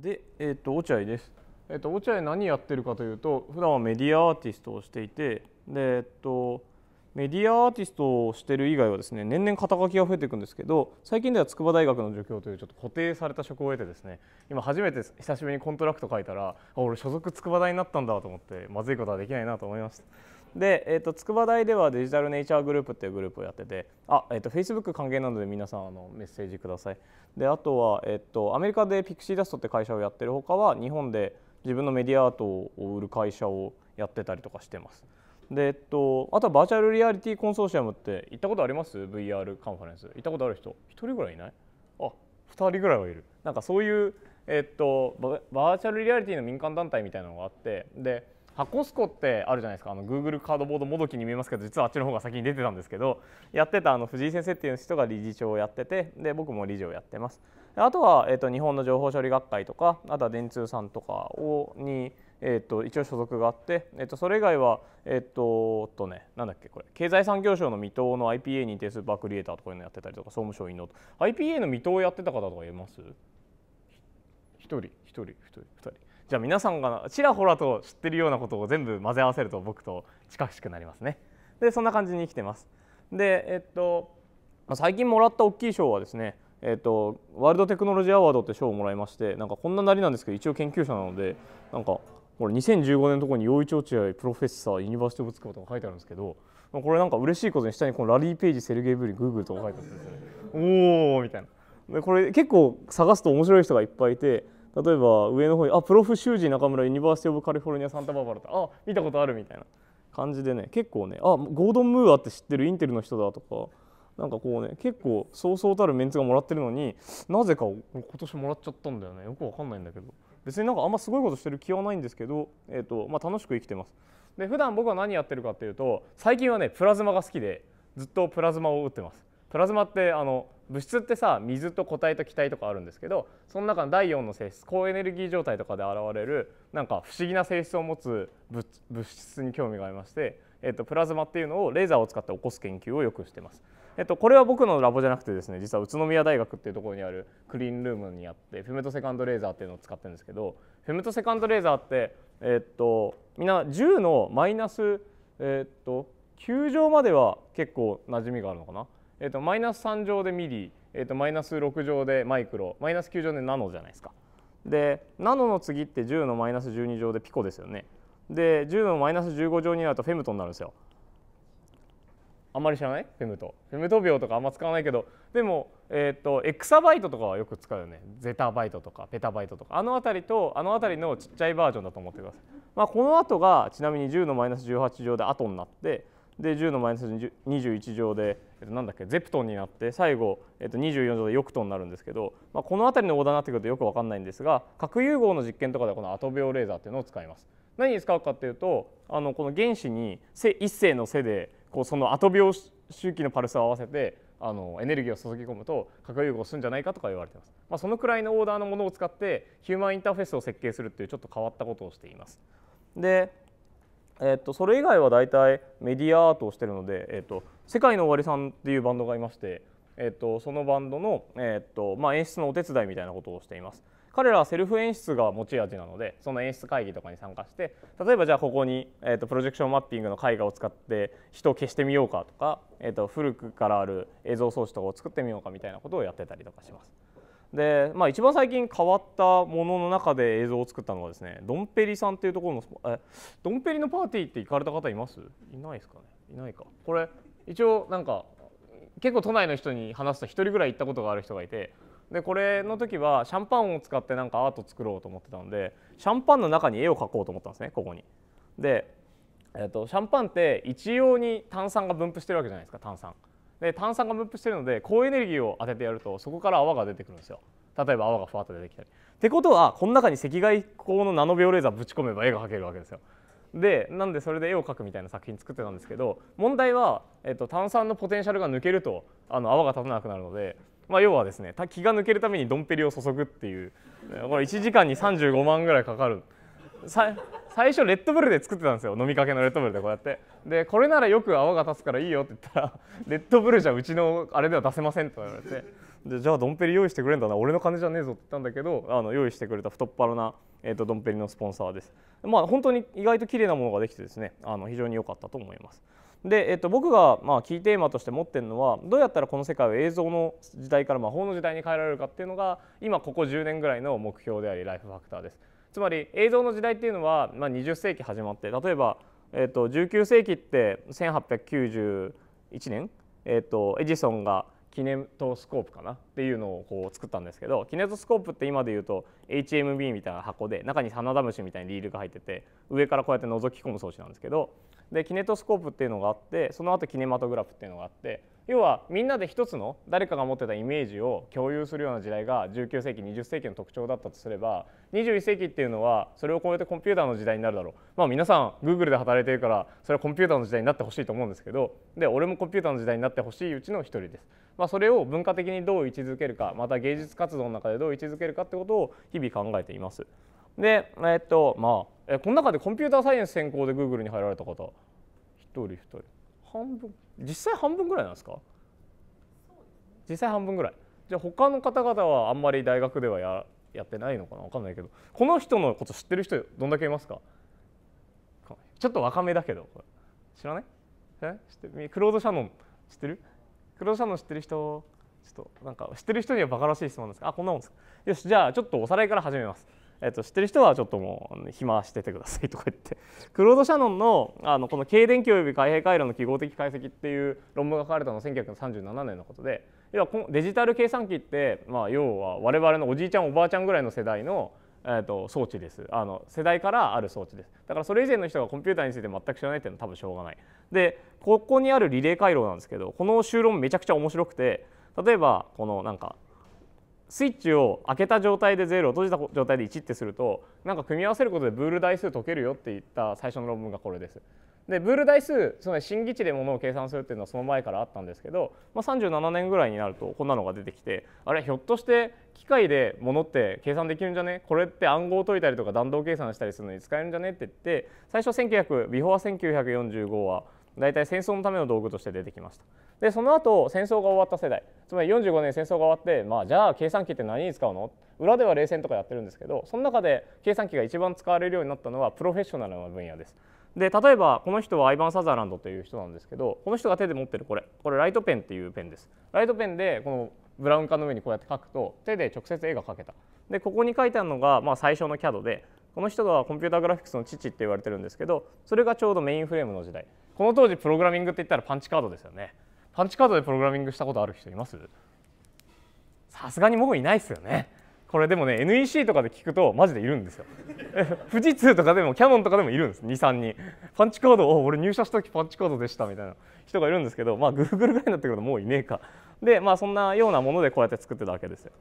で、えーと、落合です。えーと、落合何やってるかというと普段はメディアアーティストをしていてで、えーと、とメディアアーティストをしてる以外はですね年々肩書きが増えていくんですけど最近では筑波大学の助教というちょっと固定された職を得てですね今初めて久しぶりにコントラクト書いたら俺所属筑波大になったんだと思ってまずいことはできないなと思いました。で、えーと、筑波大ではデジタルネイチャーグループっていうグループをやっててあ、えーと、と Facebook 関係なので皆さんあのメッセージくださいであとは、えーと、アメリカでピクシーダストって会社をやってるほかは日本で自分のメディアアートを売る会社をやってたりとかしてますで、えっと、あとはバーチャルリアリティコンソーシアムって行ったことあります ?VR カンファレンス行ったことある人1人ぐらいいないあ2人ぐらいはいるなんかそういう、えっと、バーチャルリアリティの民間団体みたいなのがあってで箱スコってあるじゃないですかあの Google カードボードもどきに見えますけど実はあっちの方が先に出てたんですけどやってたあの藤井先生っていう人が理事長をやっててで僕も理事をやってますあとは、えーと、日本の情報処理学会とかあとは電通さんとかをに、えーと、一応所属があって、えーと、それ以外はえっ、ー、ととねなんだっけこれ経済産業省の未踏の IPA 認定スーパークリエイターとかいうのやってたりとか総務省委員の IPA の未踏をやってた方とかいます一人一人一人二人。じゃあ皆さんがちらほらと知ってるようなことを全部混ぜ合わせると僕と近しくなりますね。でそんな感じに来てます。でえっと最近もらった大きい賞はですねえっと、ワールドテクノロジーアワードって賞をもらいましてなんかこんななりなんですけど一応研究者なのでなんかこれ2015年のところに「陽一落合プロフェッサーユニバーシティ・ブ・ツクとか書いてあるんですけどこれなんか嬉しいことに下にこのラリー・ページセルゲイ・ブリグーグルとか書いてあるんですよね。おみたいなでこれ結構探すと面白い人がいっぱいいて例えば上の方に「あプロフ習字中村ユニバーシティ・オブ・カリフォルニア・サンタバーバラ」って「あ見たことある」みたいな感じでね結構ね「あゴードン・ムーアって知ってるインテルの人だ」とかなんかこうね結構そうそうたるメンツがもらってるのになぜか今年もらっちゃったんだよねよくわかんないんだけど別になんかあんますごいことしてる気はないんですけど、えーとまあ、楽しく生きてますで普段僕は何やってるかっていうと最近はねプラズマが好きでずっとプラズマを打ってますプラズマってあの物質ってさ水と固体と気体とかあるんですけどその中の第4の性質高エネルギー状態とかで現れるなんか不思議な性質を持つ物質に興味がありまして、えっと、プラズマっていうのをレーザーを使って起こす研究をよくしてます。えっと、これは僕のラボじゃなくてですね実は宇都宮大学っていうところにあるクリーンルームにあってフェムトセカンドレーザーっていうのを使ってるんですけどフェムトセカンドレーザーって、えっと、みんな10のマイナス、えっと、9乗までは結構馴染みがあるのかな。えーと、マイナス3乗でミリ、えーと、マイナス6乗でマイクロマイナス9乗でナノじゃないですか。でナノの次って10のマイナス12乗でピコですよね。で10のマイナス15乗になるとフェムトになるんですよ。あんまり知らないフェムト。フェムト秒とかあんま使わないけどでも、えーと、とエクサバイトとかはよく使うよねゼタバイトとかペタバイトとかあの辺りとあの辺りのちっちゃいバージョンだと思ってください。まあ、この後がちなみに10のマイナス18乗で後になってで10のマイナス21乗で、えっと、なんだっけゼプトンになって最後、えっと、24乗でヨクトンになるんですけど、まあ、この辺りのダーになってくるとよく分かんないんですが核融合の実験とかではこのアトベオレーザーっていうのを使います。何に使うかっていうとあのこの原子に一世の背でこうそのアトベオ周期のパルスを合わせてあのエネルギーを注ぎ込むと核融合するんじゃないかとか言われてます、まあ、そのくらいのオーダーのものを使ってヒューマンインターフェースを設計するっていうちょっと変わったことをしていますでえっとそれ以外は大体メディアアートをしてるので、えっと世界の終わりさんっていうバンドがいまして、えっとそのバンドの、えっとまあ、演出のお手伝いみたいなことをしています彼らはセルフ演出が持ち味なのでその演出会議とかに参加して例えばじゃあここに、えっとプロジェクションマッピングの絵画を使って人を消してみようかとか、えっと古くからある映像装置とかを作ってみようかみたいなことをやってたりとかします。で、まあ、一番最近変わったものの中で映像を作ったのはですねドンペリさんっていうところのえドンペリのパーティーって行かれた方いますいないですかねいないかこれ一応なんか結構都内の人に話すと1人ぐらい行ったことがある人がいてでこれの時はシャンパンを使ってなんかアート作ろうと思ってたんでシャンパンの中に絵を描こうと思ったんですねここに。で、えーと、とシャンパンって一様に炭酸が分布してるわけじゃないですか炭酸。で炭酸が分布してるので高エネルギーを当ててやるとそこから泡が出てくるんですよ例えば泡がふわっと出てきたりってことはこの中に赤外光のナノオレーザーぶち込めば絵が描けるわけですよでなんでそれで絵を描くみたいな作品作ってたんですけど問題は、えっと、炭酸のポテンシャルが抜けるとあの泡が立たなくなるので、まあ、要はですね気が抜けるためにドンペリを注ぐっていうこれ1時間に35万ぐらいかかる最初レッドブルで作ってたんですよ飲みかけのレッドブルでこうやってでこれならよく泡が立つからいいよって言ったら レッドブルじゃうちのあれでは出せませんと言われてでじゃあドンペリ用意してくれんだな俺の金じゃねえぞって言ったんだけどあの用意してくれた太っ腹な、えーと、ドンペリのスポンサーですまあ本当に意外と綺麗なものができてですねあの非常に良かったと思いますで、えっと、僕がまあキーテーマとして持ってるのはどうやったらこの世界を映像の時代から魔法の時代に変えられるかっていうのが今ここ10年ぐらいの目標でありライフファクターです。つまり映像の時代っていうのは、まあ、20世紀始まって例えば、えー、と19世紀って1891年、えー、とエジソンがキネトスコープかなっていうのをこう作ったんですけどキネトスコープって今で言うと HMB みたいな箱で中にサナダムシみたいにリールが入ってて上からこうやって覗き込む装置なんですけどでキネトスコープっていうのがあってその後キネマトグラフっていうのがあって要はみんなで一つの誰かが持ってたイメージを共有するような時代が19世紀20世紀の特徴だったとすれば21世紀っていうのはそれを超えてコンピューターの時代になるだろうまあ皆さんグーグルで働いてるからそれはコンピューターの時代になってほしいと思うんですけどで俺もコンピューターの時代になってほしいうちの一人です。まあ、それを文化的にどう位置づけるかまた芸術活動の中でどう位置づけるかってことを日々考えています。でえっとまあこの中でコンピューターサイエンス専攻でグーグルに入られた方一人一人。半分実際半分ぐらいなんですか実際半分ぐらいじゃあ他の方々はあんまり大学ではややってないのかな分かんないけどこの人のこと知ってる人どんだけいますかちょっと若めだけど知らないえ知ってるクロードシャノン知ってるクロードシャノン知ってる人ちょっとなんか知ってる人にはバカらしい質問ですあこんなもんですよしじゃあちょっとおさらいから始めますえっと、知ってる人はちょっともう暇しててくださいとか言ってクロード・シャノンのあのこの経電気及び開閉回路の記号的解析っていう論文が書かれたのは1937年のことで要はデジタル計算機って、まあ、要は我々のおじいちゃんおばあちゃんぐらいの世代の、えっと装置ですあの世代からある装置ですだからそれ以前の人がコンピューターについて全く知らないっていうのは多分しょうがないでここにあるリレー回路なんですけどこの収論めちゃくちゃ面白くて例えばこのなんかスイッチを開けた状態で0を閉じた状態で1ってするとなんか組み合わせることでブール代数解けるよって言った最初の論文がこれです。でブール代数つまり審地でものを計算するっていうのはその前からあったんですけど、まあ、37年ぐらいになるとこんなのが出てきてあれひょっとして機械でものって計算できるんじゃねこれって暗号を解いたりとか弾道計算したりするのに使えるんじゃねって言って最初1900ビフォア1945は大体戦争のための道具として出てきましたでその後戦争が終わった世代つまり45年戦争が終わって、まあ、じゃあ計算機って何に使うの裏では冷戦とかやってるんですけどその中で計算機が一番使われるようになったのはプロフェッショナルな分野ですで例えばこの人はアイバン・サザーランドという人なんですけどこの人が手で持ってるこれこれライトペンっていうペンですライトペンでこのブラウン管の上にこうやって書くと手で直接絵が描けたでここに書いてあるのが、まあ、最初の CAD でこの人がコンピューターグラフィックスの父って言われてるんですけどそれがちょうどメインフレームの時代この当時プログラミングって言ったらパンチカードですよねパンチカードでプログラミングしたことある人いますさすがにもういないですよねこれでもね NEC とかで聞くとマジでいるんですよ 富士通とかでもキャノンとかでもいるんです23人パンチカードお俺入社した時パンチカードでしたみたいな人がいるんですけどまあ Google ぐらいになってくるともういねえかでまあそんなようなものでこうやって作ってたわけですよ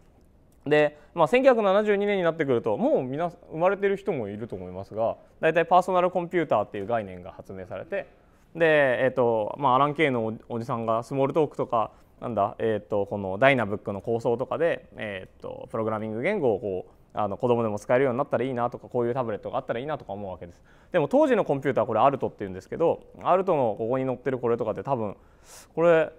で、まあ、1972年になってくるともう皆生まれてる人もいると思いますが大体パーソナルコンピューターっていう概念が発明されてで、えーとまあ、アラン・ケイのおじさんがスモールトークとかなんだ、えーと、このダイナブックの構想とかで、えーと、プログラミング言語をこうあの子供でも使えるようになったらいいなとかこういうタブレットがあったらいいなとか思うわけですでも当時のコンピューターこれアルトっていうんですけどアルトのここに載ってるこれとかって多分これ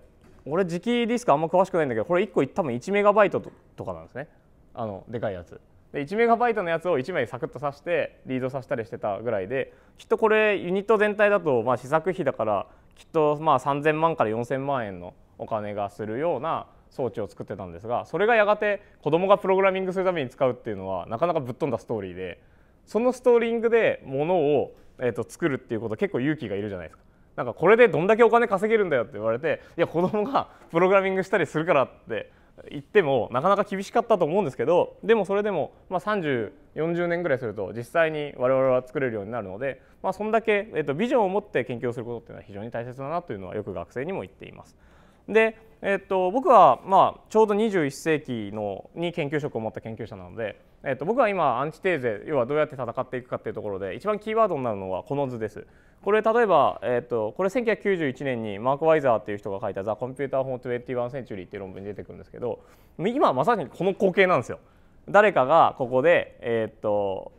俺磁気ディスクあんま詳しくないんだけどこれ1個多分1メガバイトとかなんですねあのでかいやつで 1MB のやつを1枚サクッと刺してリードさせたりしてたぐらいできっとこれユニット全体だとまあ試作費だからきっとまあ3000万から4000万円のお金がするような装置を作ってたんですがそれがやがて子供がプログラミングするために使うっていうのはなかなかぶっ飛んだストーリーでそのストーリングでものを、えー、と作るっていうこと結構勇気がいるじゃないですか。なんかこれでどんだけお金稼げるんだよって言われていや子供がプログラミングしたりするからって言ってもなかなか厳しかったと思うんですけどでもそれでも、まあ、3040年ぐらいすると実際に我々は作れるようになるので、まあ、そんだけ、えっと、ビジョンを持って研究をすることっていうのは非常に大切だなというのはよく学生にも言っています。で、えっと、僕は、まあ、ちょうど21世紀のに研究職を持った研究者なので、えっと、僕は今アンチテーゼ要はどうやって戦っていくかっていうところで一番キーワードになるのはこの図です。これ例えば、えっと、これ1991年にマーク・ワイザーっていう人が書いた「The Computer f o テ21 Century」っていう論文に出てくるんですけど今まさにこの光景なんですよ。誰かがここで、えっと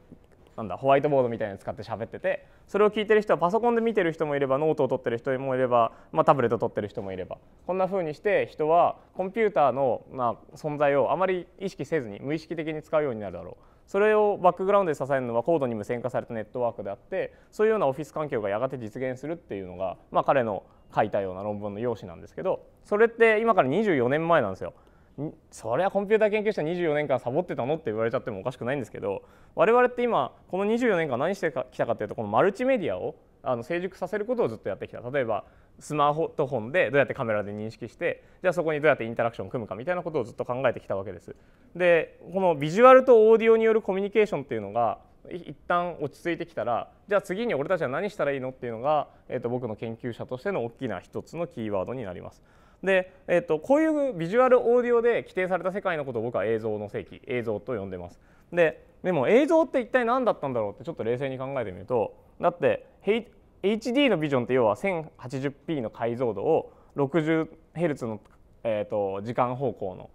なんだホワイトボードみたいなの使って喋っててそれを聞いてる人はパソコンで見てる人もいればノートを取ってる人もいれば、まあ、タブレット取ってる人もいればこんな風にして人はコンピューターの、まあ、存在をあまり意識せずに無意識的に使うようになるだろうそれをバックグラウンドで支えるのは高度に無線化されたネットワークであってそういうようなオフィス環境がやがて実現するっていうのが、まあ、彼の書いたような論文の用紙なんですけどそれって今から24年前なんですよ。それはコンピューター研究者24年間サボってたのって言われちゃってもおかしくないんですけど我々って今この24年間何してきたかっていうとこのマルチメディアをあの成熟させることをずっとやってきた例えばスマートフォンでどうやってカメラで認識してじゃあそこにどうやってインタラクションを組むかみたいなことをずっと考えてきたわけです。でこのビジュアルとオーディオによるコミュニケーションっていうのが一旦落ち着いてきたらじゃあ次に俺たちは何したらいいのっていうのが、えー、と僕の研究者としての大きな一つのキーワードになります。で、えっと、こういうビジュアルオーディオで規定された世界のことを僕は映像の世紀映像と呼んでますででも映像って一体何だったんだろうってちょっと冷静に考えてみるとだって HD のビジョンって要は 1080p の解像度を 60Hz の、えーと、時間方向の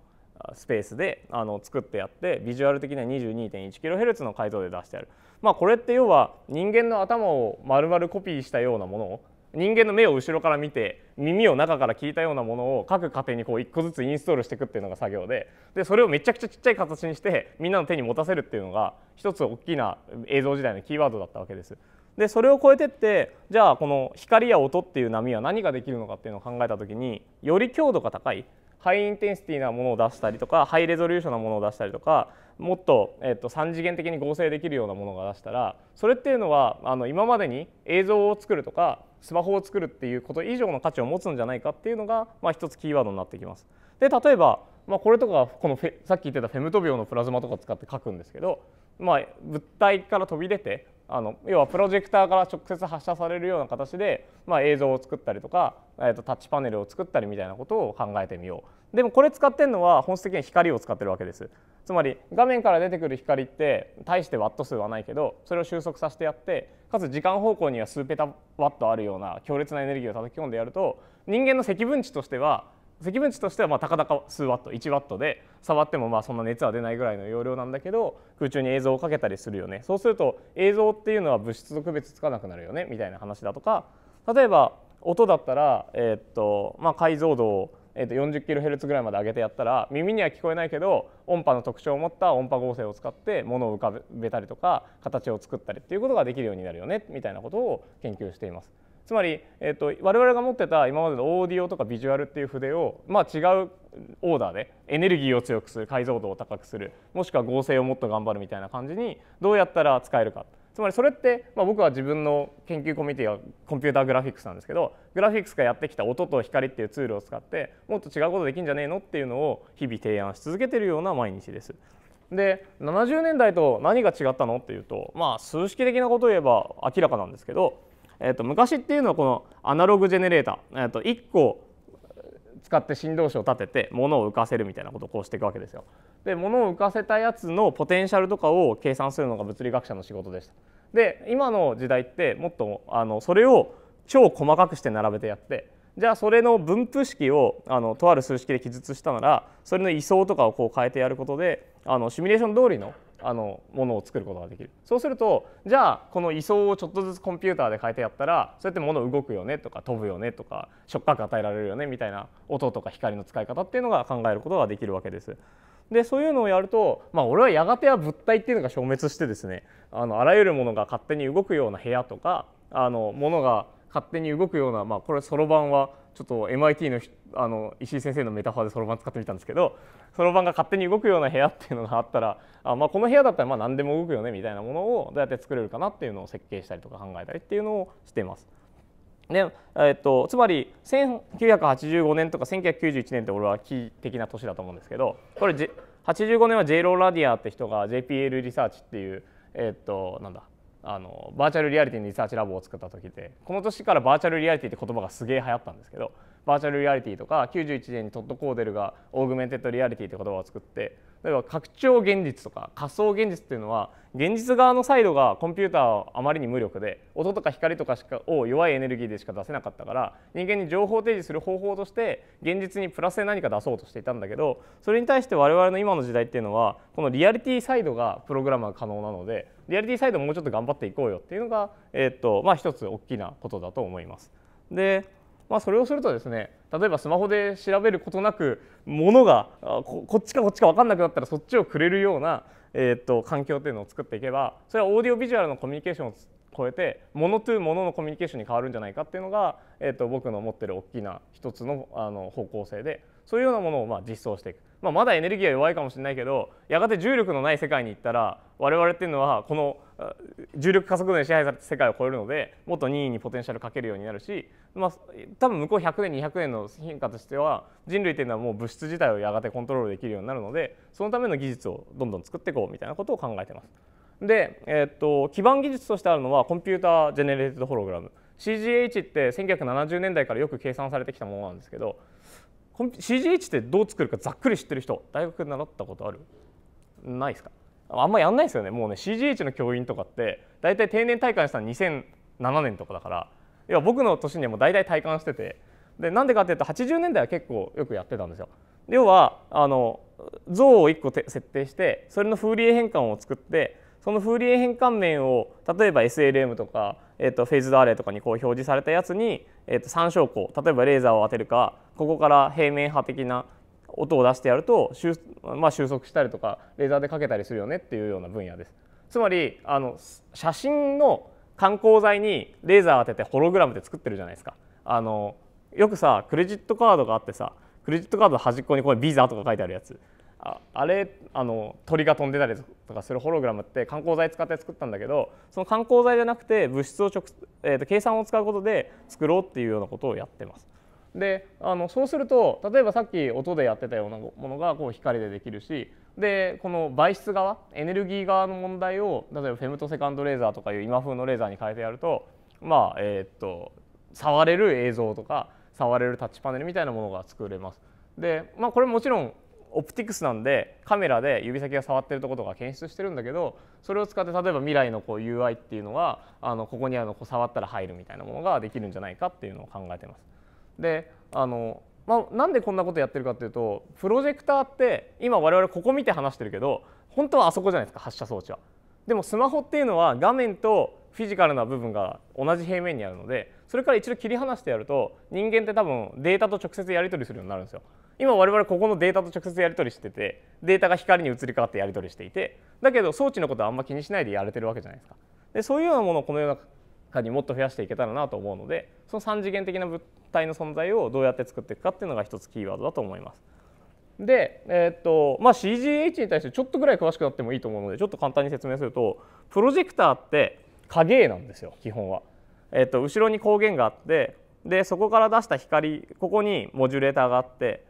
スペースであの作ってやってビジュアル的には 22.1kHz の解像で出してある、まあ、これって要は人間の頭を丸々コピーしたようなものを人間の目を後ろから見て耳を中から聞いたようなものを各家庭にこう1個ずつインストールしていくっていうのが作業ででそれをめちゃくちゃちっちゃい形にしてみんなの手に持たせるっていうのが一つ大きな映像時代のキーワードだったわけです。でそれを超えてってじゃあこの光や音っていう波は何ができるのかっていうのを考えた時により強度が高いハイインテンシティなものを出したりとかハイレゾリューションなものを出したりとかもっと,、えー、と3次元的に合成できるようなものが出したらそれっていうのはあの今までに映像を作るとかスマホを作るっていうこと以上の価値を持つんじゃないかっていうのが、まあ、一つキーワードになってきます。で例えば、まあ、これとかこのフェさっき言ってたフェムト病のプラズマとか使って書くんですけど、まあ、物体から飛び出てあの要はプロジェクターから直接発射されるような形で、まあ、映像を作ったりとか、えー、とタッチパネルを作ったりみたいなことを考えてみよう。でもこれ使ってるのは本質的に光を使ってるわけです。つまり画面から出てくる光って大してワット数はないけどそれを収束させてやってかつ時間方向には数ペタワットあるような強烈なエネルギーを叩き込んでやると人間の積分値としては積分値としてはまあ高々数ワット1ワットで触ってもまあそんな熱は出ないぐらいの容量なんだけど空中に映像をかけたりするよねそうすると映像っていうのは物質と区別つかなくなるよねみたいな話だとか例えば音だったら、えっとまあ、解像度をえー、と 40kHz ぐらいまで上げてやったら耳には聞こえないけど音波の特徴を持った音波合成を使って物を浮かべたりとか形を作ったりっていうことができるようになるよねみたいなことを研究しています。つまり、えーと、我々が持ってた今までのオーディオとかビジュアルっていう筆を、まあ、違うオーダーでエネルギーを強くする解像度を高くするもしくは合成をもっと頑張るみたいな感じにどうやったら使えるか。つまりそれって、まあ、僕は自分の研究コミュニティはコンピューターグラフィックスなんですけどグラフィックスがやってきた音と光っていうツールを使ってもっと違うことできんじゃねえのっていうのを日々提案し続けてるような毎日です。で70年代と何が違ったのっていうとまあ数式的なことを言えば明らかなんですけど、えー、と昔っていうのはこのアナログジェネレーター、えー、と1個使って振動子を立てて物を浮かせるみたいなことをこうしていくわけですよ。で物を浮かせたやつのポテンシャルとかを計算するのが物理学者の仕事でした。で今の時代ってもっとあのそれを超細かくして並べてやってじゃあそれの分布式をあのとある数式で記述したならそれの位相とかをこう変えてやることであのシミュレーション通りのあのものを作ることができるそうするとじゃあこの位相をちょっとずつコンピューターで変えてやったらそうやって物動くよねとか飛ぶよねとか触覚与えられるよねみたいな音とか光の使い方っていうのが考えることができるわけです。でそういうのをやると、まあ、俺はやがては物体っていうのが消滅してですねあのあらゆるものが勝手に動くような部屋とかあのものが勝手に動くような、まあ、これそろばんはちょっと MIT のあの石井先生のメタファーでそろばん使ってみたんですけどそろばんが勝手に動くような部屋っていうのがあったらあ、まあ、この部屋だったらまあ何でも動くよねみたいなものをどうやって作れるかなっていうのを設計したりとか考えたりっていうのをしています。でえっと、つまり1985年とか1991年って俺はキー的な年だと思うんですけどこれ85年はジェイロー・ラディアって人が JPL リサーチっていう、えっと、なんだあのバーチャルリアリティのリサーチラボを作った時でこの年からバーチャルリアリティって言葉がすげえ流行ったんですけどバーチャルリアリティとか91年にトッド・コーデルがオーグメンテッドリアリティって言葉を作って例えば拡張現実とか仮想現実っていうのは現実側のサイドがコンピューターはあまりに無力で音とか光とかしかを弱いエネルギーでしか出せなかったから人間に情報提示する方法として現実にプラスで何か出そうとしていたんだけどそれに対して我々の今の時代っていうのはこのリアリティサイドがプログラムが可能なのでリアリティサイドもうちょっと頑張っていこうよっていうのが、えっとまあ、一つ大きなことだと思います。でまあ、それをするとですね例えばスマホで調べることなくものがこっちかこっちか分かんなくなったらそっちをくれるような、えー、っと環境っていうのを作っていけばそれはオーディオビジュアルのコミュニケーションを超えてトゥともののコミュニケーションに変わるんじゃないかっていうのが、えー、っと僕の持ってる大きな一つのあの方向性でそういうようなものをま実装していく、まあ、まだエネルギーは弱いかもしれないけどやがて重力のない世界に行ったら我々っていうのはこの重力加速度に支配された世界を超えるのでもっと任意にポテンシャルかけるようになるし、まあ、多分向こう100年200年の変化としては人類っていうのはもう物質自体をやがてコントロールできるようになるのでそのための技術をどんどん作っていこうみたいなことを考えてます。で、えー、っと基盤技術としてあるのはコンピュータージェネレーテッドホログラム CGH って1970年代からよく計算されてきたものなんですけど CGH ってどう作るかざっくり知ってる人大学習ったことあるないですかあんまやんないですよねもうね CGH の教員とかって大体定年退官したの2007年とかだからいや僕の年にはもう大体退官しててでなんでかっていうと80年代は結構よくやってたんですよ。要はあの像を1個設定してそれのフーリエ変換を作ってそのフーリエ変換面を例えば SLM とか、えー、とフェーズドアレイとかにこう表示されたやつに、えー、と参照光例えばレーザーを当てるかここから平面波的な音を出してやると収,、まあ、収束したりとかレーザーでかけたりするよねっていうような分野です。つまりあの写真の観光材にレーザー当ててホログラムで作ってるじゃないですか。あのよくさクレジットカードがあってさクレジットカードの端っこにこれビザとか書いてあるやつああれあの鳥が飛んでたりとかするホログラムって観光材使って作ったんだけどその観光材じゃなくて物質を直、えー、と計算を使うことで作ろうっていうようなことをやってます。であのそうすると例えばさっき音でやってたようなものがこう光でできるしでこの媒質側エネルギー側の問題を例えばフェムトセカンドレーザーとかいう今風のレーザーに変えてやるとまあえっと触れる映像とか触れるタッチパネルみたいなものが作れます。でまあこれもちろんオプティクスなんでカメラで指先が触ってるとことか検出してるんだけどそれを使って例えば未来のこう UI っていうのはあのここにあのこう触ったら入るみたいなものができるんじゃないかっていうのを考えてます。であのまあ、なんでこんなことやってるかっていうとプロジェクターって今我々ここ見て話してるけど本当はあそこじゃないですか発射装置は。でもスマホっていうのは画面とフィジカルな部分が同じ平面にあるのでそれから一度切り離してやると人間って多分データと直接やり取りするようになるんですよ。今我々ここのデータと直接やり取りしててデータが光に移り変わってやり取りしていてだけど装置のことはあんま気にしないでやれてるわけじゃないですか。でそういうようなものをこの世の中にもっと増やしていけたらなと思うのでその3次元的な物体の存在をどうやって作っていくかっていうのが一つキーワードだと思います。で、えー、っとまあ、CGH に対してちょっとぐらい詳しくなってもいいと思うのでちょっと簡単に説明するとプロジェクターって影絵なんですよ基本は。えー、っと後ろに光源があってでそこから出した光ここにモジュレーターがあって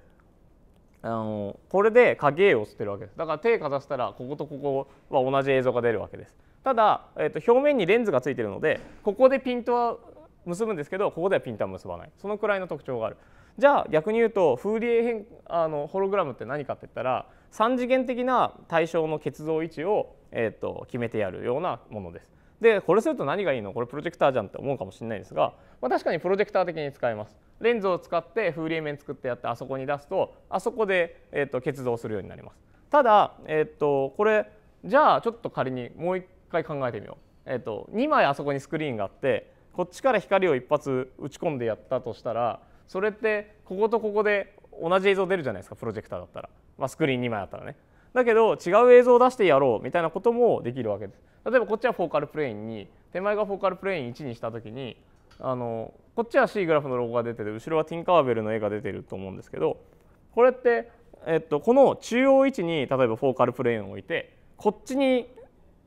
あのこれで影絵を映ってるわけですだから手かざしたらこことここは同じ映像が出るわけですただ、えー、と表面にレンズがついてるのでここでピントは結ぶんですけどここではピントは結ばないそのくらいの特徴があるじゃあ逆に言うとフーリエ変あのホログラムって何かって言ったら3次元的な対象の結像位置を、えー、と決めてやるようなものですでこれすると何がいいのこれプロジェクターじゃんって思うかもしれないですが、まあ、確かにプロジェクター的に使えますレンズを使って風鈴面作ってやってあそこに出すとあそこで、えーと、結像するようになりますただ、えーと、これじゃあちょっと仮にもう一回考えてみよう、えーと、と2枚あそこにスクリーンがあってこっちから光を一発打ち込んでやったとしたらそれってこことここで同じ映像出るじゃないですかプロジェクターだったら、まあ、スクリーン2枚あったらねだけど違う映像を出してやろうみたいなこともできるわけです例えばこっちはフォーカルプレインに手前がフォーカルプレイン1にした時にあのこっちは C グラフのロゴが出てて後ろはティンカーベルの絵が出てると思うんですけどこれって、えっと、この中央位置に例えばフォーカルプレインを置いてこっちに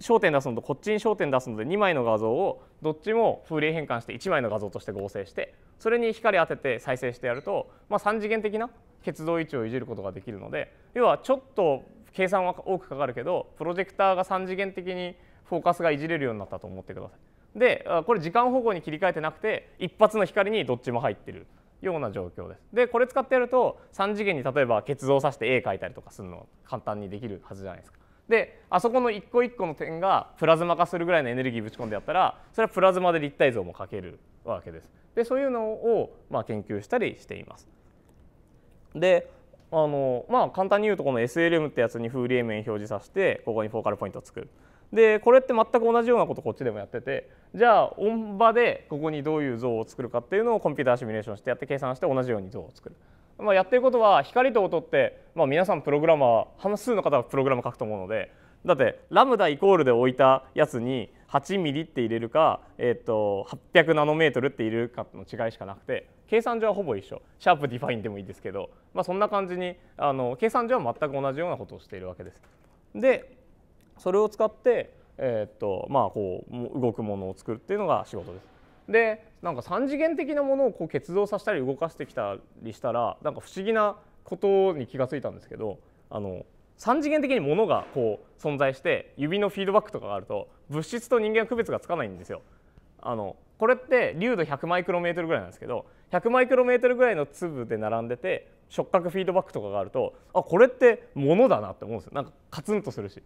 焦点出すのとこっちに焦点出すので2枚の画像をどっちも風鈴変換して1枚の画像として合成してそれに光当てて再生してやると、まあ、3次元的な結像位置をいじることができるので要はちょっと計算は多くかかるけどプロジェクターが3次元的にフォーカスがいじれるようになったと思ってくださいでこれ時間方向に切り替えてなくて一発の光にどっちも入ってるような状況ですでこれ使ってやると3次元に例えば結像させて絵描いたりとかするの簡単にできるはずじゃないですかであそこの一個一個の点がプラズマ化するぐらいのエネルギーぶち込んでやったらそれはプラズマで立体像も描けるわけですでそういうのをまあ研究したりしていますであのまあ、簡単に言うとこの SLM ってやつにフーリエメン表示させてここにフォーカルポイントを作るでこれって全く同じようなことこっちでもやっててじゃあ音場でここにどういう像を作るかっていうのをコンピューターシミュレーションしてやって計算して同じように像を作る、まあ、やってることは光と音って、まあ、皆さんプログラマー半数の方がプログラム書くと思うのでだってラムダイコールで置いたやつに8ミリって入れるか、えー、と800ナノメートルって入れるかの違いしかなくて計算上はほぼ一緒シャープディファインでもいいですけど、まあ、そんな感じにあの計算上は全く同じようなことをしているわけです。でそれを使って、えー、っとまあ、こう動くものを作るっていうのが仕事です。でなんか3次元的なものをこう結合させたり動かしてきたりしたらなんか不思議なことに気が付いたんですけどあの3次元的にものがこう存在して指のフィードバックとかがあると物質と人間は区別がつかないんですよ。あのこれって粒度100マイクロメートルぐらいなんですけど100マイクロメートルぐらいの粒で並んでて触覚フィードバックとかがあるとあこれってものだなって思うんですよなんかカツンとするし。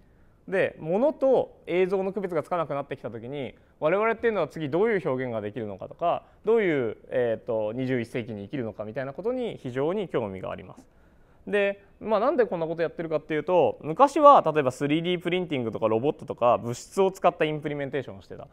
で物と映像の区別がつかなくなってきた時に我々っていうのは次どういう表現ができるのかとかどういう、えーと、と21世紀に生きるのかみたいなことに非常に興味があります。で、まあ、なんでこんなことやってるかっていうと昔は例えば 3D プリンティングとかロボットとか物質を使ったインプリメンテーションをしてた。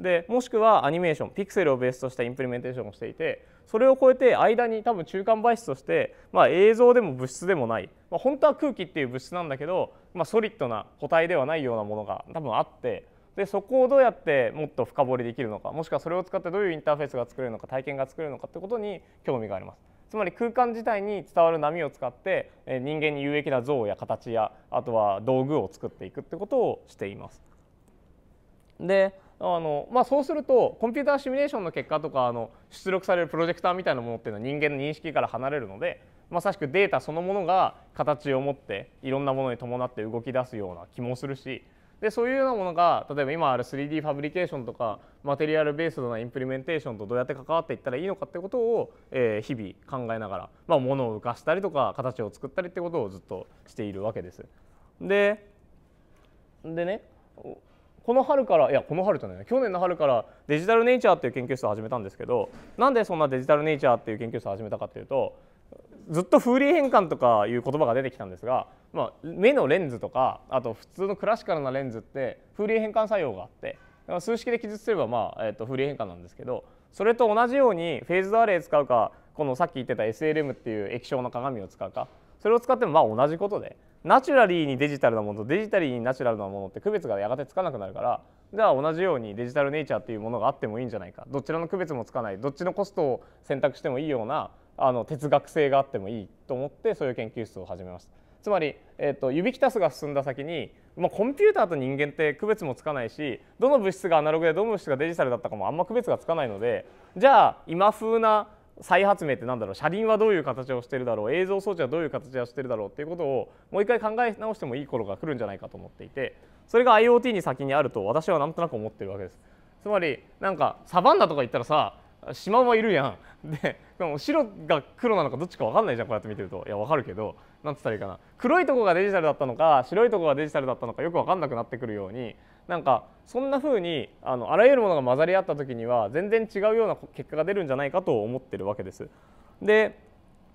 でもしくはアニメーションピクセルをベースとしたインプリメンテーションをしていてそれを超えて間に多分中間媒質として、まあ、映像でも物質でもない、まあ、本当は空気っていう物質なんだけど、まあ、ソリッドな個体ではないようなものが多分あってでそこをどうやってもっと深掘りできるのかもしくはそれを使ってどういうインターフェースが作れるのか体験が作れるのかってことに興味があります。つまり空間自体に伝わる波を使って人間に有益な像や形やあとは道具を作っていくってことをしています。であのまあ、そうするとコンピューターシミュレーションの結果とかあの出力されるプロジェクターみたいなものっていうのは人間の認識から離れるのでまさしくデータそのものが形を持っていろんなものに伴って動き出すような気もするしでそういうようなものが例えば今ある 3D ファブリケーションとかマテリアルベースのインプリメンテーションとどうやって関わっていったらいいのかってことを、えー、日々考えながら、まあ、物を浮かしたりとか形を作ったりってことをずっとしているわけです。ででねこの春からいやこの春じゃない去年の春からデジタルネイチャーっていう研究室を始めたんですけどなんでそんなデジタルネイチャーっていう研究室を始めたかっていうとずっと風鈴変換とかいう言葉が出てきたんですが、まあ、目のレンズとかあと普通のクラシカルなレンズって風鈴変換作用があって数式で記述すれば、まあえー、と風鈴変換なんですけどそれと同じようにフェーズドアレイ使うかこのさっき言ってた SLM っていう液晶の鏡を使うかそれを使ってもまあ同じことでナチュラリーにデジタルなものとデジタリーにナチュラルなものって区別がやがてつかなくなるからじゃあ同じようにデジタルネイチャーっていうものがあってもいいんじゃないかどちらの区別もつかないどっちのコストを選択してもいいようなあの哲学性があってもいいと思ってそういう研究室を始めました。つまり、えーと、指揮タスが進んだ先に、まあ、コンピューターと人間って区別もつかないしどの物質がアナログでどの物質がデジタルだったかもあんま区別がつかないのでじゃあ今風な再発明って何だろう車輪はどういう形をしてるだろう映像装置はどういう形をしてるだろうっていうことをもう一回考え直してもいい頃が来るんじゃないかと思っていてそれが IoT に先にあると私はなんとなく思ってるわけですつまりなんかサバンナとか行ったらさシマウマいるやんでも白が黒なのかどっちか分かんないじゃんこうやって見てるといや分かるけど何て言ったらいいかな黒いとこがデジタルだったのか白いとこがデジタルだったのかよく分かんなくなってくるようになんかそんな風にあのあらゆるものが混ざり合った時には全然違うような結果が出るんじゃないかと思ってるわけです。で、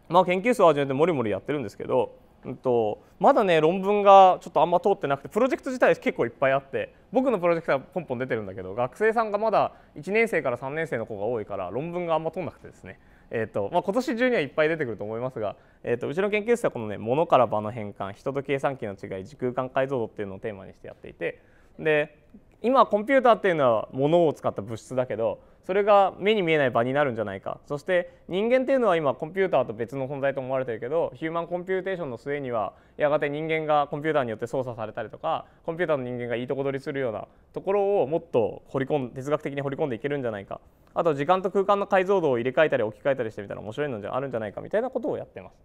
まあ、研究室を始めてもりもりやってるんですけど、うんと、まだね論文がちょっとあんま通ってなくてプロジェクト自体結構いっぱいあって僕のプロジェクトはポンポン出てるんだけど学生さんがまだ1年生から3年生の子が多いから論文があんま通んなくてですね。えーとまあ、今年中にはいっぱい出てくると思いますが、えーとうちの研究室はこのね「物から場の変換人と計算機の違い時空間解像度」っていうのをテーマにしてやっていてで今コンピューターっていうのは物を使った物質だけどそれが目に見えない場になるんじゃないかそして人間っていうのは今コンピューターと別の存在と思われてるけどヒューマンコンピューテーションの末にはやがて人間がコンピューターによって操作されたりとかコンピューターの人間がいいとこ取りするようなところをもっと掘り込ん哲学的に掘り込んでいけるんじゃないかあと時間と空間の解像度を入れ替えたり置き換えたりしてみたら面白いのじゃあるんじゃないかみたいなことをやってます。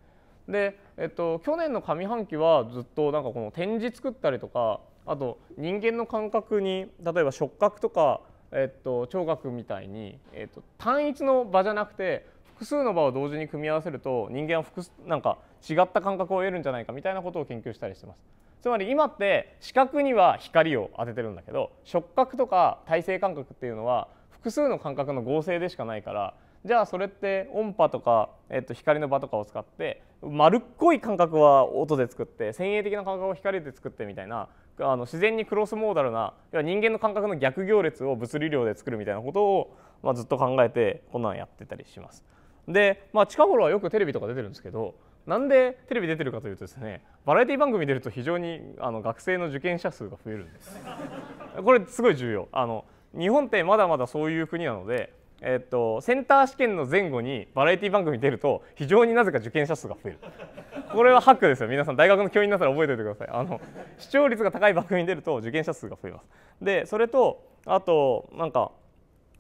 で、えっと、去年の上半期はずっとなんかこの展示作ったりとかあと人間の感覚に例えば触覚とか、えっと、聴覚みたいに、えっと、単一の場じゃなくて複数の場を同時に組み合わせると人間は複なんか違った感覚を得るんじゃないかみたいなことを研究したりしてます。つまり今って視覚には光を当ててるんだけど触覚とか体性感覚っていうのは複数の感覚の合成でしかないからじゃあそれって音波とか、えっと、光の場とかを使って丸っこい感覚は音で作って先鋭的な感覚を光で作ってみたいなあの自然にクロスモーダルな人間の感覚の逆行列を物理量で作るみたいなことを、まあ、ずっと考えてこんなんやってたりします。で、まあ、近頃はよくテレビとか出てるんですけどなんでテレビ出てるかというとですねバラエティ番組出ると非常にあの学生の受験者数が増えるんです。これすごい重要あの日本ってまだまだそういう国なのでえっと、センター試験の前後にバラエティ番組に出ると非常になぜか受験者数が増えるこれはハックですよ皆さん大学の教員になったら覚えておいてくださいあの視聴率が高い番組に出ると受験者数が増えますでそれとあとなんか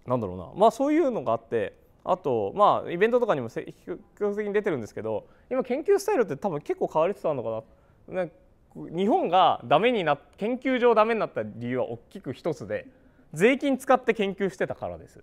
なんだろうなまあそういうのがあってあとまあイベントとかにも積極的に出てるんですけど今研究スタイルって多分結構変わつてたのかなな日本がダメにな研究上ダメになった理由は大きく一つで税金使って研究してたからです。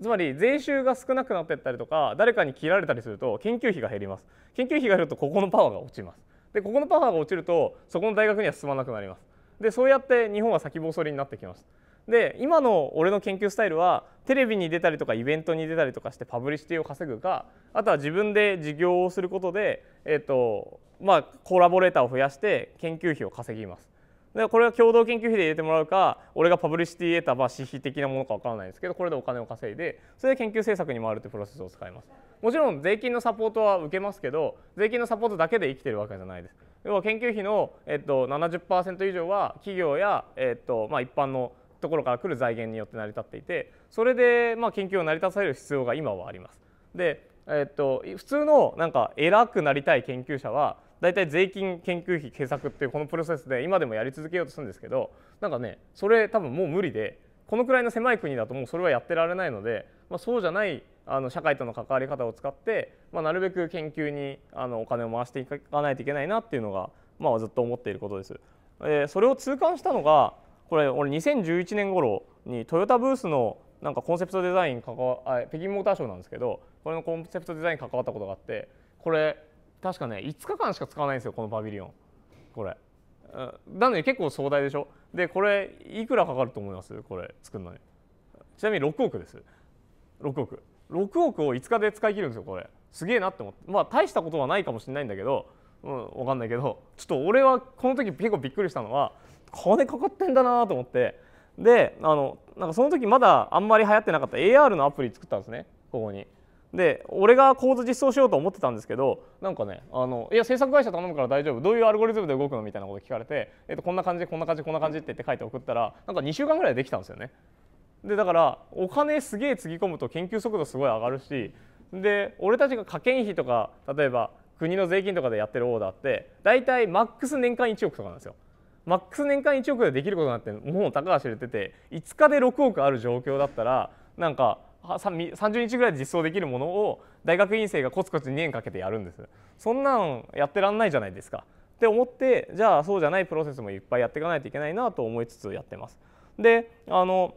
つまり税収が少なくなってったりとか誰かに切られたりすると研究費が減ります研究費が減るとここのパワーが落ちますでここのパワーが落ちるとそこの大学には進まなくなりますでそうやって日本は先細りになってきますで今の俺の研究スタイルはテレビに出たりとかイベントに出たりとかしてパブリシティを稼ぐかあとは自分で事業をすることで、えーとまあ、コラボレーターを増やして研究費を稼ぎますでこれは共同研究費で入れてもらうか俺がパブリシティ得たまあ私費的なものか分からないですけどこれでお金を稼いでそれで研究政策に回るというプロセスを使いますもちろん税金のサポートは受けますけど税金のサポートだけで生きてるわけじゃないです要は研究費の、えっと、70%以上は企業や、えっとまあ、一般のところから来る財源によって成り立っていてそれで、まあ、研究を成り立たせる必要が今はありますで、えっと、普通のなんか偉くなりたい研究者は大体税金研究費検索っていうこのプロセスで今でもやり続けようとするんですけどなんかねそれ多分もう無理でこのくらいの狭い国だともうそれはやってられないので、まあ、そうじゃないあの社会との関わり方を使って、まあ、なるべく研究にあのお金を回していかないといけないなっていうのが、まあ、ずっと思っていることです。えー、それを痛感したのがこれ俺2011年頃にトヨタブースのなんかコンセプトデザイン関わあ北京モーターショーなんですけどこれのコンセプトデザインに関わったことがあってこれ確かね5日間しか使わないんですよこのパビリオンこれなので結構壮大でしょでこれいくらかかると思いますこれ作るのにちなみに6億です6億6億を5日で使い切るんですよこれすげえなって思ってまあ大したことはないかもしれないんだけどうん、分かんないけどちょっと俺はこの時結構びっくりしたのは金かかってんだなと思ってであのなんかその時まだあんまり流行ってなかった AR のアプリ作ったんですねここにで俺が構図実装しようと思ってたんですけどなんかねあのいや制作会社頼むから大丈夫どういうアルゴリズムで動くのみたいなこと聞かれて、えっと、こんな感じこんな感じこんな感じって言って書いて送ったらなんか2週間ぐらいできたんですよね。でだからお金すげえつぎ込むと研究速度すごい上がるしで俺たちが科研費とか例えば国の税金とかでやってるオーダーって大体マックス年間1億とかなんですよ。マックス年間1億でできることなんてもう高が知れてて5日で6億ある状況だったらなんか30日ぐらいで実装できるものを大学院生がコツコツ2年かけてやるんですそんなんやってらんないじゃないですかって思ってじゃあそうじゃないプロセスもいっぱいやっていかないといけないなと思いつつやってます。であの、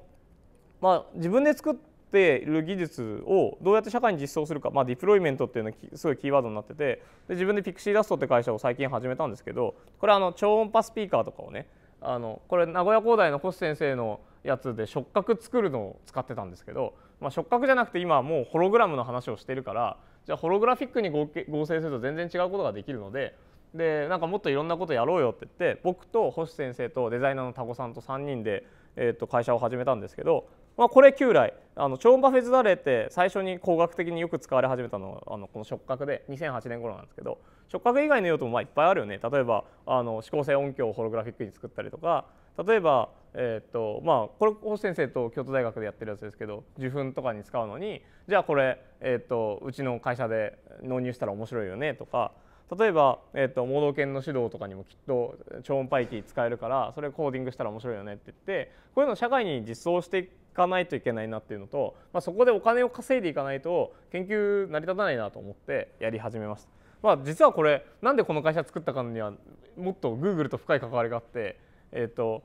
まあ、自分で作っている技術をどうやって社会に実装するか、まあ、ディプロイメントっていうのがすごいキーワードになっててで自分でピクシーダストって会社を最近始めたんですけどこれあの超音波スピーカーとかをねあのこれ名古屋工大の星先生のやつで触覚作るのを使ってたんですけどまあ、触覚じゃなくて今はもうホログラムの話をしてるからじゃあホログラフィックに合成すると全然違うことができるのででなんかもっといろんなことやろうよって言って僕と星先生とデザイナーのタ子さんと3人で、えー、と会社を始めたんですけど、まあ、これ旧来あの超音波フェズダレーって最初に工学的によく使われ始めたのはあのこの触覚で2008年頃なんですけど触覚以外の用途もまあいっぱいあるよね例ええばあの指向性音響をホログラフィックに作ったりとか例えばえー、っとまあ、これ星先生と京都大学でやってるやつですけど受粉とかに使うのにじゃあこれ、えー、っとうちの会社で納入したら面白いよねとか例えば、えー、っと盲導犬の指導とかにもきっと超音波機使えるからそれコーディングしたら面白いよねって言ってこういうのを社会に実装していかないといけないなっていうのと、まあ、そこでお金を稼いでいかないと研究成り立たないなと思ってやり始めました。まあ、実はこれなんでこの会社作ったかにはもっとグーグルと深い関わりがあって、えー、っと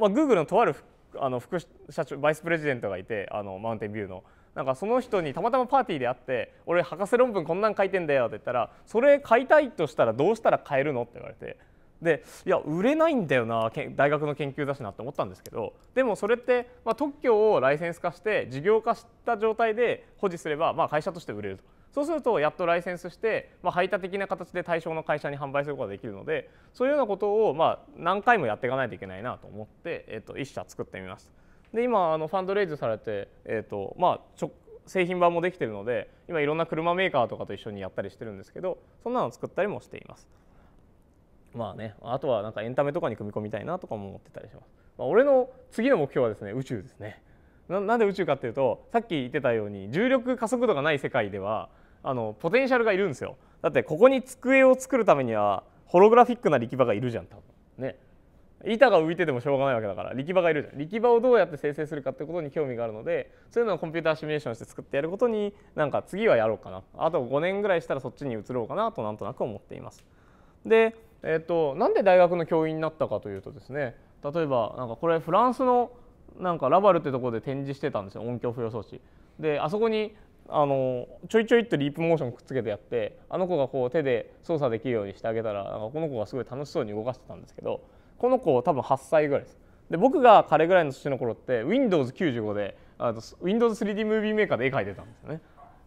まあ、Google のとあるあの副社長バイスプレジデントがいてあのマウンテンビューの。なんかその人にたまたまパーティーで会って「俺博士論文こんなん書いてんだよ」って言ったら「それ買いたいとしたらどうしたら買えるの?」って言われてでいや売れないんだよな大学の研究だしなって思ったんですけどでもそれって、まあ、特許をライセンス化して事業化した状態で保持すれば、まあ、会社として売れると。そうするとやっとライセンスして、まあ、排他的な形で対象の会社に販売することができるのでそういうようなことをまあ何回もやっていかないといけないなと思って、えー、と1社作ってみました。で今あのファンドレイズされて、えーとまあ、ちょ製品版もできてるので今いろんな車メーカーとかと一緒にやったりしてるんですけどそんなの作ったりもしています。まあね、あとはなんかエンタメとかに組み込みたいなとかも思ってたりします。まあ、俺の次の目標はですね宇宙ですねな。なんで宇宙かっていうとさっき言ってたように重力加速度がない世界ではあのポテンシャルがいるんですよだってここに机を作るためにはホログラフィックな力場がいるじゃん多分ね板が浮いててもしょうがないわけだから力場がいるじゃん力場をどうやって生成するかってことに興味があるのでそういうのをコンピューターシミュレーションして作ってやることになんか次はやろうかなあと5年ぐらいしたらそっちに移ろうかなとなんとなく思っています。で、えっと、なんで大学の教員になったかというとですね例えばなんかこれフランスのなんかラバルってとこで展示してたんですよ音響付与装置。であそこにあのちょいちょいとリープモーションくっつけてやってあの子がこう手で操作できるようにしてあげたらなんかこの子がすごい楽しそうに動かしてたんですけどこの子多分8歳ぐらいです。で僕が彼ぐらいの年の頃って Windows95 であの Windows3D ムービーメーカーで絵描いてたんですよね。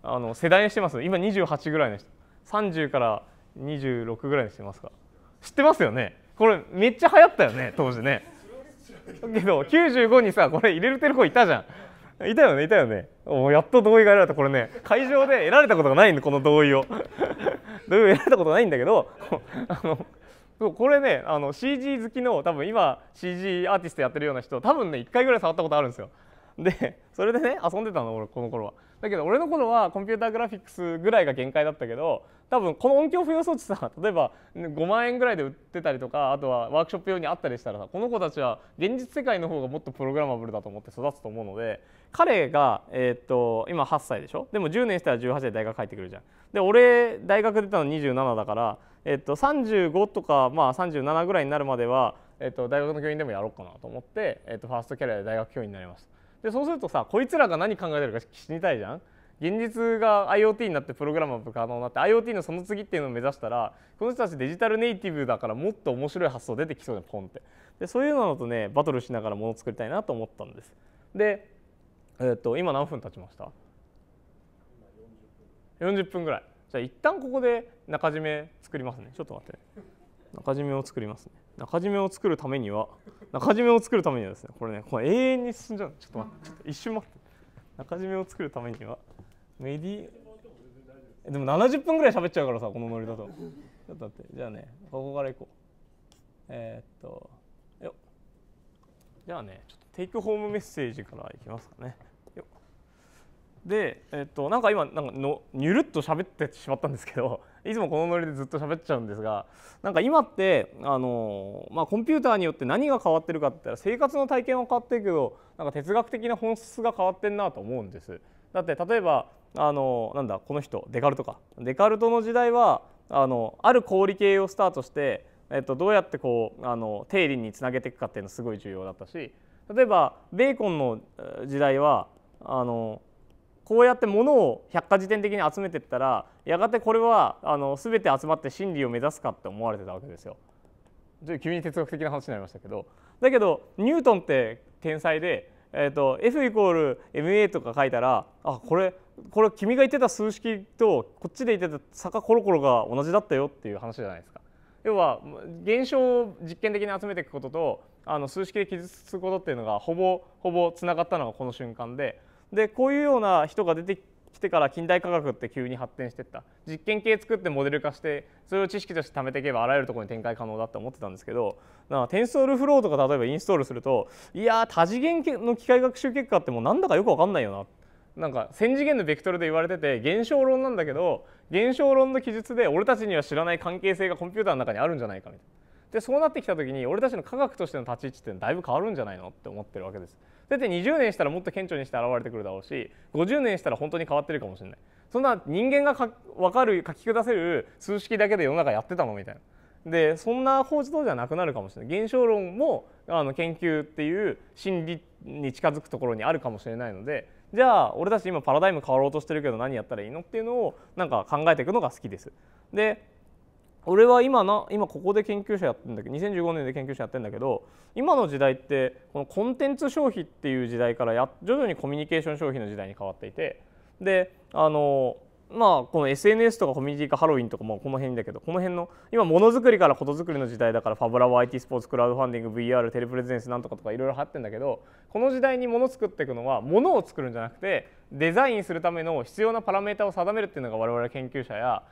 あの世代にしてます今28ぐらいの人30から26ぐらいにしてますか知ってますよねこれめっちゃ流行ったよね当時ね。けど95にさこれ入れるてる子いたじゃん。いたよねいたよねもうやっと同意が得られたこれね会場で得られたことがないんでこの同意を 同意を得られたことないんだけど あのそうこれねあの CG 好きの多分今 CG アーティストやってるような人多分ね1回ぐらい触ったことあるんですよでそれでね遊んでたの俺この頃はだけど俺の頃はコンピューターグラフィックスぐらいが限界だったけど多分この音響付与装置さ例えば5万円ぐらいで売ってたりとかあとはワークショップ用にあったりしたらさこの子たちは現実世界の方がもっとプログラマブルだと思って育つと思うので彼が、えー、っと今8歳でしょでも10年したら18で大学入ってくるじゃん。で俺大学出たの27だから、えー、っと35とか、まあ、37ぐらいになるまでは、えー、っと大学の教員でもやろうかなと思って、えっとファーストキャリアで大学教員になりますでそうするとさこいつらが何考えてるか知りたいじゃん。現実が IoT になってプログラマブ可能になって IoT のその次っていうのを目指したらこの人たちデジタルネイティブだからもっと面白い発想出てきそうでポンってでそういうのとねバトルしながらものを作りたいなと思ったんですで、えー、っと今何分経ちました40分ぐらいじゃあ一旦ここで中締め作りますねちょっと待って、ね、中締めを作りますね中締めを作るためには中締めを作るためにはですねこれねこれ永遠に進んじゃうちょっと待って一瞬待って中締めを作るためにはメディでも70分ぐらい喋っちゃうからさこのノリだとちょっと待ってじゃあねここからいこうえー、っとよじゃあねちょっとテイクホームメッセージからいきますかねで、えっと、なんか今なんかのにゅるっと喋ってしまったんですけどいつもこのノリでずっと喋っちゃうんですがなんか今ってあの、まあ、コンピューターによって何が変わってるかって言ったら生活の体験は変わってるけどなんか哲学的な本質が変わってんなと思うんです。だって例えばあのなんだこの人デカルトかデカルトの時代はあのある氷系をスタートして、えっと、どうやってこうあの定理につなげていくかっていうのすごい重要だったし例えばベーコンの時代はあのこうやって物を百科事典的に集めていったらやがてこれはあの全て集まって真理を目指すかって思われてたわけですよ。急に哲学的な話になりましたけどだけどニュートンって天才でえーと、と F イコール MA とか書いたらあこれこれ君が言ってた数式とこっちで言ってた坂コロコロが同じだったよっていう話じゃないですか。要は現象を実験的に集めていくこととあの数式で記述することっていうのがほぼほぼつながったのがこの瞬間ででこういうような人が出て来てから近代科学って急に発展してった実験系作ってモデル化してそれを知識として貯めていけばあらゆるところに展開可能だって思ってたんですけどなテンソールフローとか例えばインストールするといや多次元の機械学習結果ってもうなんだかよく分かんないよななんか1,000次元のベクトルで言われてて現象論なんだけど現象論の記述で俺たちには知らない関係性がコンピューターの中にあるんじゃないかみたいな。でそうなってきた時に俺たちの科学としての立ち位置ってだいぶ変わるんじゃないのって思ってるわけです。だって20年したらもっと顕著にして現れてくるだろうし50年したら本当に変わってるかもしれないそんな人間がか分かる書き下せる数式だけで世の中やってたのみたいなでそんな事等じゃなくなるかもしれない現象論もあの研究っていう心理に近づくところにあるかもしれないのでじゃあ俺たち今パラダイム変わろうとしてるけど何やったらいいのっていうのをなんか考えていくのが好きです。で俺は今な今ここで研究者やってるんだけど2015年で研究者やってるんだけど今の時代ってこのコンテンツ消費っていう時代からや徐々にコミュニケーション消費の時代に変わっていてであのまあこの SNS とかコミュニティかハロウィンとかもこの辺だけどこの辺の今ものづくりからことづくりの時代だからファブラボ IT スポーツクラウドファンディング VR テレプレゼンスなんとかとかいろいろ入ってんだけどこの時代にもの作っていくのはものを作るんじゃなくてデザインするための必要なパラメータを定めるっていうのが我々研究者や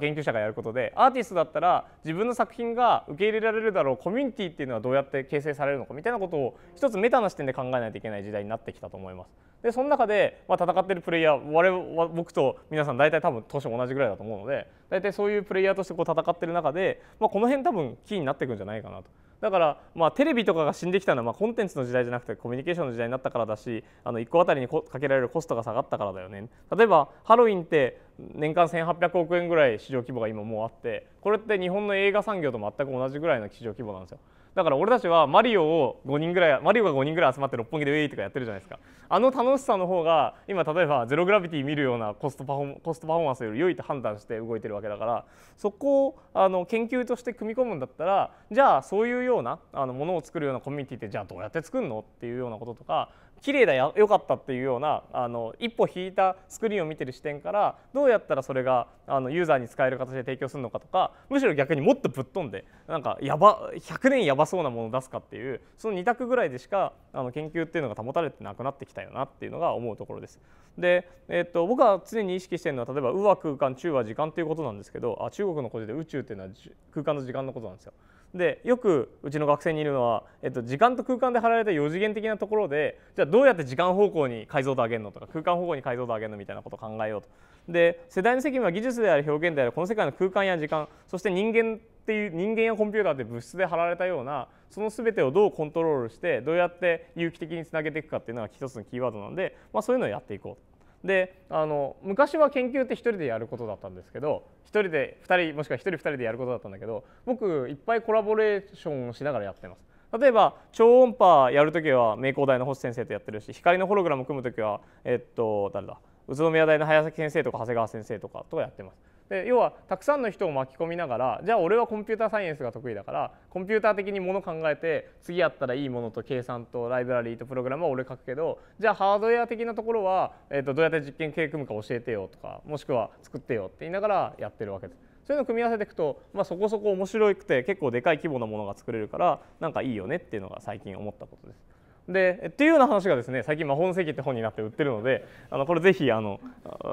研究者がやることでアーティストだったら自分の作品が受け入れられるだろうコミュニティっていうのはどうやって形成されるのかみたいなことを一つメタな視点で考えないといけない時代になってきたと思います。でその中で、まあ、戦ってるプレイヤー我々僕と皆さん大体多分年同じぐらいだと思うので大体そういうプレイヤーとしてこう戦ってる中で、まあ、この辺多分キーになっていくんじゃないかなと。だから、まあ、テレビとかが死んできたのは、まあ、コンテンツの時代じゃなくてコミュニケーションの時代になったからだしあの1個あたりにかけられるコストが下がったからだよね例えばハロウィンって年間1800億円ぐらい市場規模が今もうあってこれって日本の映画産業と全く同じぐらいの市場規模なんですよだから俺たちはマリオを5人ぐらいマリオが5人ぐらい集まって六本木でウェイとかやってるじゃないですかあの楽しさの方が今例えばゼログラビティ見るようなコストパフォコストパフォーマンスより良いと判断して動いてるわけだからそこをあの研究として組み込むんだったらじゃあそういうようなあのものを作るようなコミュニティってじゃあどうやって作るのっていうようなこととか綺麗だよ良かったっていうようなあの一歩引いたスクリーンを見てる視点からどうやったらそれがあのユーザーに使える形で提供するのかとかむしろ逆にもっとぶっ飛んでなんかやば100年やばそうなものを出すかっていうその2択ぐらいでしかあの研究っていうのが保たれてなくなってきたよなっていうのが思うところです。で、えー、っと僕は常に意識してるのは例えば「うは空間」「中は時間」っていうことなんですけどあ中国の個人で宇宙っていうのは空間の時間のことなんですよ。でよくうちの学生にいるのは、えっと、時間と空間で貼られた4次元的なところでじゃあどうやって時間方向に解像度上げるのとか空間方向に解像度上げるのみたいなことを考えようと。で世代の責務は技術である表現であるこの世界の空間や時間そして人間っていう人間やコンピューターで物質で貼られたようなその全てをどうコントロールしてどうやって有機的につなげていくかっていうのが一つのキーワードなんで、まあ、そういうのをやっていこうと。であの昔は研究って1人でやることだったんですけど1人で2人もしくは1人2人でやることだったんだけど僕いっぱいコラボレーションをしながらやってます。例えば超音波やるときは明光大の星先生とやってるし光のホログラム組むときはえっと誰だ宇都宮大の早崎先生とか長谷川先生とかとやってます。で要はたくさんの人を巻き込みながらじゃあ俺はコンピューターサイエンスが得意だからコンピューター的にもの考えて次やったらいいものと計算とライブラリーとプログラムは俺書くけどじゃあハードウェア的なところは、えー、とどうやって実験系組むか教えてよとかもしくは作ってよって言いながらやってるわけです。そういうの組み合わせていくと、まあ、そこそこ面白くて結構でかい規模のものが作れるからなんかいいよねっていうのが最近思ったことです。でっていうような話がですね最近「魔法の世紀」って本になって売ってるのであのこれぜひあの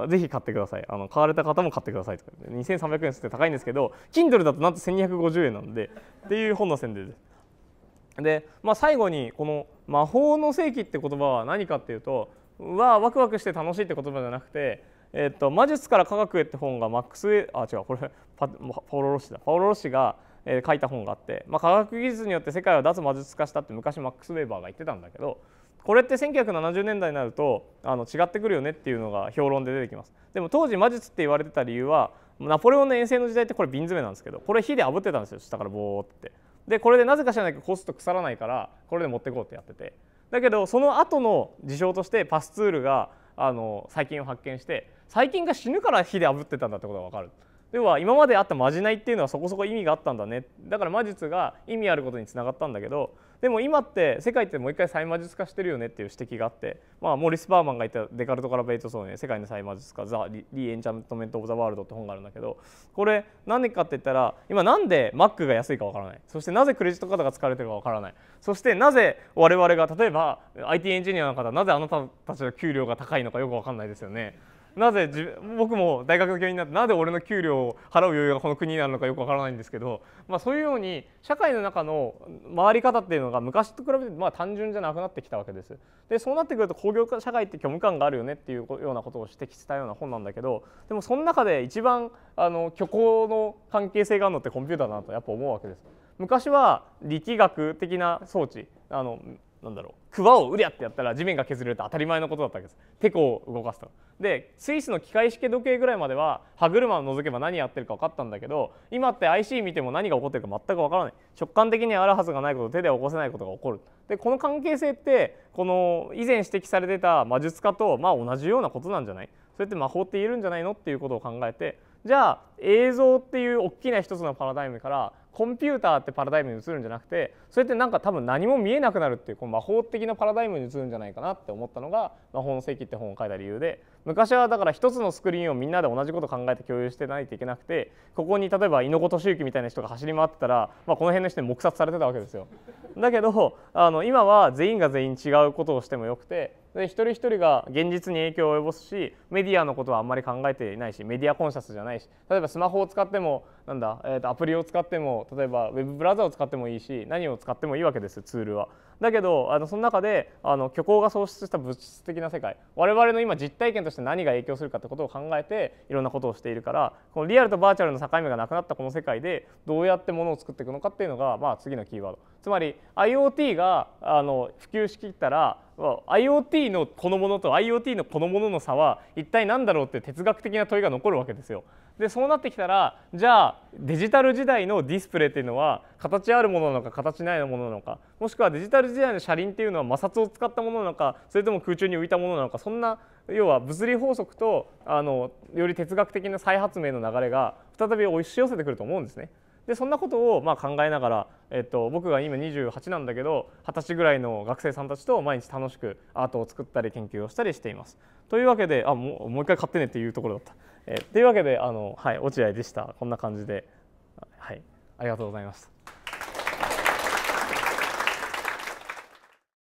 ぜひ買ってくださいあの買われた方も買ってくださいとか2300円って高いんですけど Kindle だとなんと1250円なんでっていう本の宣伝ですで、まあ、最後にこの「魔法の世紀」って言葉は何かっていうとわワクワクして楽しいって言葉じゃなくて「えっと、魔術から科学へ」って本がマックス・あ違うこれパパオロ・ロッシだパオロ・ロッシがえ書いた本があって、まあ、科学技術によって世界は脱魔術化したって昔マックス・ウェーバーが言ってたんだけどこれって1970年代になるとあの違ってくるよねっていうのが評論で出てきますでも当時魔術って言われてた理由はナポレオンの遠征の時代ってこれ瓶詰めなんですけどこれ火で炙ってたんですよ下からボーってでこれでなぜか知らないけどコスト腐らないからこれで持ってこうってやっててだけどその後の事象としてパスツールがあの細菌を発見して細菌が死ぬから火で炙ってたんだってことが分かる要は今まであったまじないっていうのはそこそこ意味があったんだねだから魔術が意味あることにつながったんだけどでも今って世界ってもう一回再魔術化してるよねっていう指摘があって、まあ、モリス・バーマンが言ったデカルトからベイトソンへ「世界の再魔術化ザ・リ・エンチャントメント・オブ・ザ・ワールド」って本があるんだけどこれ何でかって言ったら今なんでマックが安いかわからないそしてなぜクレジットカードが使われてるかわからないそしてなぜ我々が例えば IT エンジニアの方なぜあなたたちの給料が高いのかよくわかんないですよね。なぜ自僕も大学の教員になってなぜ俺の給料を払う余裕がこの国になるのかよくわからないんですけど、まあ、そういうように社会の中の回り方っていうのが昔と比べてまあ単純じゃなくなってきたわけです。でそうなってくると工業化社会って虚無感があるよねっていうようなことを指摘したような本なんだけどでもその中で一番あの虚構の関係性があるのってコンピューターだなとやっぱ思うわけです。昔は力学的な装置あのなんだろうクをうりゃってやったら地面が削れるって当たり前のことだったわけですテコを動かすとでスイスの機械式時計ぐらいまでは歯車を除けば何やってるか分かったんだけど今って IC 見ても何が起こってるか全く分からない直感的にあるはずがないこと手で起こせないことが起こるでこの関係性ってこの以前指摘されてた魔術家とまあ同じようなことなんじゃないそれって魔法って言えるんじゃないのっていうことを考えてじゃあ映像っていう大きな一つのパラダイムからコンピューターってパラダイムに移るんじゃなくてそれってなんか多分何も見えなくなるっていうこの魔法的なパラダイムに移るんじゃないかなって思ったのが「魔法の世紀」って本を書いた理由で昔はだから一つのスクリーンをみんなで同じこと考えて共有してないといけなくてここに例えば猪子敏行みたいな人が走り回ってたら、まあ、この辺の人に黙殺されてたわけですよ。だけどあの今は全員が全員違うことをしてもよくてで一人一人が現実に影響を及ぼすしメディアのことはあんまり考えていないしメディアコンシャスじゃないし例えばスマホを使ってもなんだ、えー、とアプリを使っても例えばウェブブラウザを使ってもいいし何を使ってもいいわけですツールは。だけどあのその中であの虚構が創出した物質的な世界我々の今実体験として何が影響するかってことを考えていろんなことをしているからこのリアルとバーチャルの境目がなくなったこの世界でどうやってものを作っていくのかっていうのが、まあ、次のキーワードつまり IoT があの普及しきったら IoT のこのものと IoT のこのものの差は一体何だろうって哲学的な問いが残るわけですよ。でそうなってきたらじゃあデジタル時代のディスプレイっていうのは形あるものなのか形ないものなのかもしくはデジタル時代の車輪っていうのは摩擦を使ったものなのかそれとも空中に浮いたものなのかそんな要は物理法則とあのより哲学的な再発明の流れが再び押し寄せてくると思うんですね。でそんなことをま考えながら、えっと、僕が今28なんだけど二十歳ぐらいの学生さんたちと毎日楽しくアートを作ったり研究をしたりしています。というわけであもうもう一回買ってねっていうところだった。えというわけであの、はい、落合でしたこんな感じで、はい、ありがとうございました。